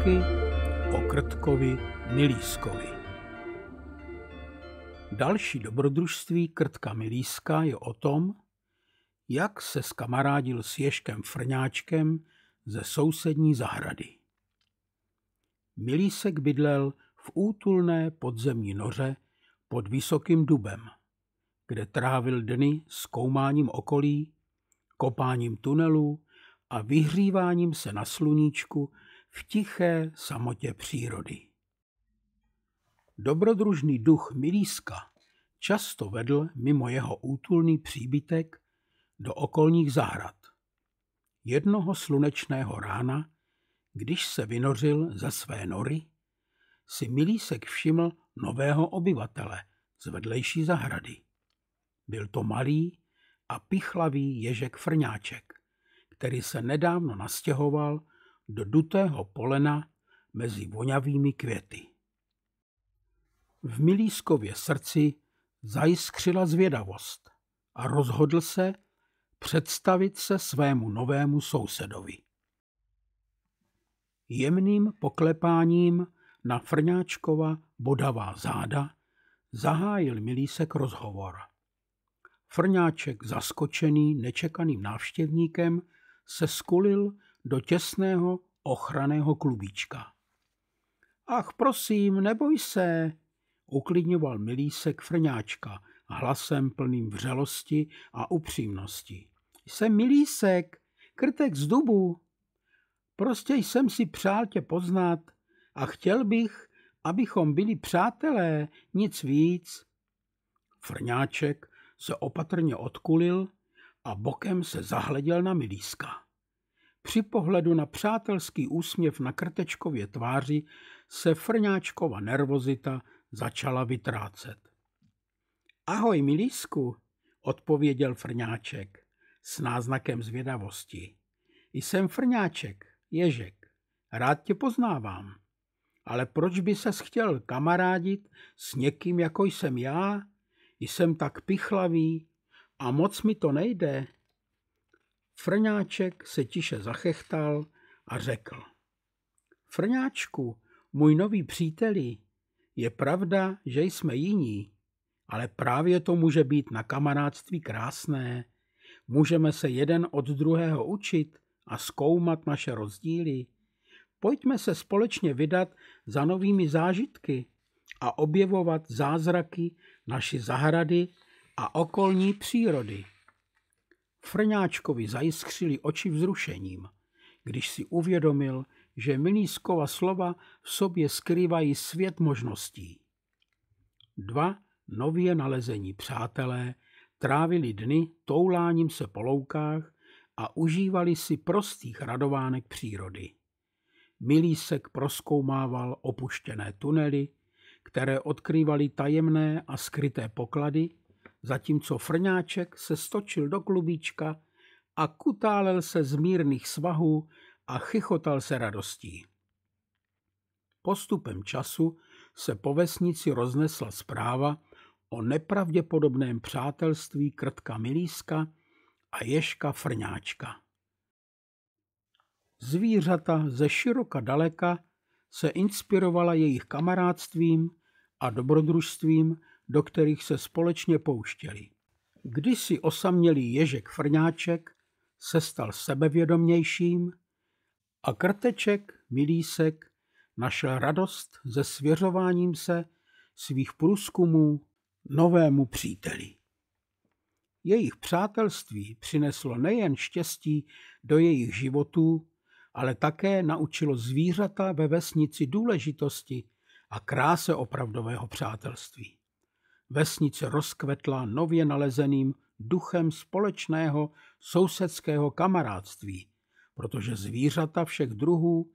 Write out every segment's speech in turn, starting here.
Křečky o Krtkovi Milískovi. Další dobrodružství Krtka Milíska je o tom, jak se skamarádil s Ješkem Frňáčkem ze sousední zahrady. Milísek bydlel v útulné podzemní noře pod vysokým dubem, kde trávil dny zkoumáním okolí, kopáním tunelů a vyhříváním se na sluníčku v tiché samotě přírody. Dobrodružný duch Milíska často vedl mimo jeho útulný příbytek do okolních zahrad. Jednoho slunečného rána, když se vynořil ze své nory, si Milísek všiml nového obyvatele z vedlejší zahrady. Byl to malý a pichlavý ježek Frňáček, který se nedávno nastěhoval do dutého polena mezi vonavými květy. V Milískově srdci zajskřila zvědavost a rozhodl se představit se svému novému sousedovi. Jemným poklepáním na Frňáčkova bodavá záda zahájil Milísek rozhovor. Frňáček, zaskočený nečekaným návštěvníkem, se skulil do těsného ochraného klubíčka. Ach, prosím, neboj se, uklidňoval Milísek Frňáčka hlasem plným vřelosti a upřímnosti. Jsem Milísek, krtek z dubu. Prostě jsem si přál tě poznat a chtěl bych, abychom byli přátelé, nic víc. Frňáček se opatrně odkulil a bokem se zahleděl na Milíska. Při pohledu na přátelský úsměv na krtečkově tváři se frňáčkova nervozita začala vytrácet. Ahoj, milísku, odpověděl frňáček s náznakem zvědavosti. Jsem frňáček, ježek, rád tě poznávám. Ale proč by ses chtěl kamarádit s někým, jako jsem já? Jsem tak pichlavý a moc mi to nejde. Frňáček se tiše zachechtal a řekl. Frňáčku, můj nový příteli, je pravda, že jsme jiní, ale právě to může být na kamarádství krásné. Můžeme se jeden od druhého učit a zkoumat naše rozdíly. Pojďme se společně vydat za novými zážitky a objevovat zázraky naší zahrady a okolní přírody. Frňáčkovi zajskřili oči vzrušením, když si uvědomil, že Milískova slova v sobě skrývají svět možností. Dva nově nalezení přátelé trávili dny touláním se po loukách a užívali si prostých radovánek přírody. Milísek proskoumával opuštěné tunely, které odkrývaly tajemné a skryté poklady zatímco Frňáček se stočil do klubíčka a kutálel se z mírných svahů a chychotal se radostí. Postupem času se po vesnici roznesla zpráva o nepravděpodobném přátelství Krtka Milíska a Ješka Frňáčka. Zvířata ze široka daleka se inspirovala jejich kamarádstvím a dobrodružstvím do kterých se společně pouštěli. Kdysi osamělý Ježek Frňáček se stal sebevědomějším a Krteček Milísek našel radost ze svěřováním se svých průzkumů novému příteli. Jejich přátelství přineslo nejen štěstí do jejich životů, ale také naučilo zvířata ve vesnici důležitosti a kráse opravdového přátelství vesnice rozkvetla nově nalezeným duchem společného sousedského kamarádství, protože zvířata všech druhů,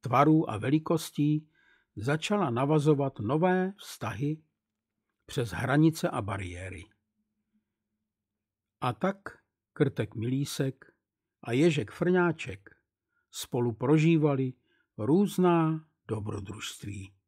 tvarů a velikostí začala navazovat nové vztahy přes hranice a bariéry. A tak Krtek Milísek a Ježek Frňáček spolu prožívali různá dobrodružství.